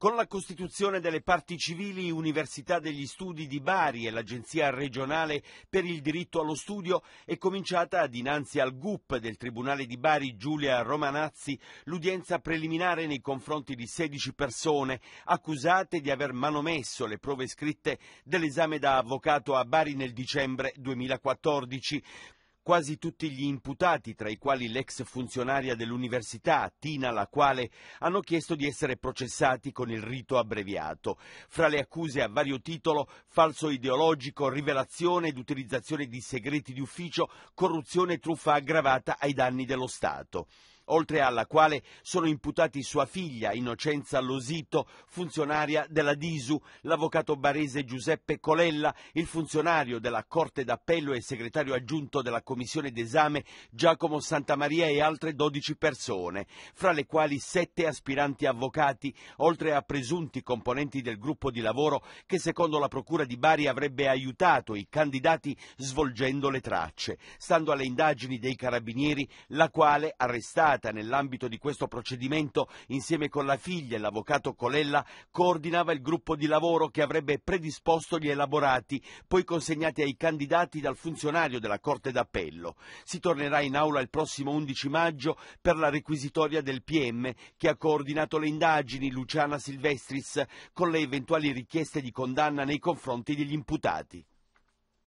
Con la costituzione delle parti civili, Università degli Studi di Bari e l'Agenzia regionale per il diritto allo studio è cominciata dinanzi al GUP del Tribunale di Bari Giulia Romanazzi l'udienza preliminare nei confronti di 16 persone accusate di aver manomesso le prove scritte dell'esame da avvocato a Bari nel dicembre 2014 quasi tutti gli imputati, tra i quali l'ex funzionaria dell'università, Tina la quale, hanno chiesto di essere processati con il rito abbreviato. Fra le accuse a vario titolo, falso ideologico, rivelazione ed utilizzazione di segreti di ufficio, corruzione e truffa aggravata ai danni dello Stato oltre alla quale sono imputati sua figlia Innocenza Losito, funzionaria della DISU, l'avvocato barese Giuseppe Colella, il funzionario della Corte d'Appello e segretario aggiunto della Commissione d'esame Giacomo Santamaria e altre 12 persone, fra le quali sette aspiranti avvocati, oltre a presunti componenti del gruppo di lavoro che secondo la Procura di Bari avrebbe aiutato i candidati svolgendo le tracce. Stando alle indagini dei carabinieri, la quale, arrestata indagata nell'ambito di questo procedimento insieme con la figlia e l'avvocato Colella coordinava il gruppo di lavoro che avrebbe predisposto gli elaborati poi consegnati ai candidati dal funzionario della Corte d'Appello. Si tornerà in aula il prossimo 11 maggio per la requisitoria del PM che ha coordinato le indagini Luciana Silvestris con le eventuali richieste di condanna nei confronti degli imputati.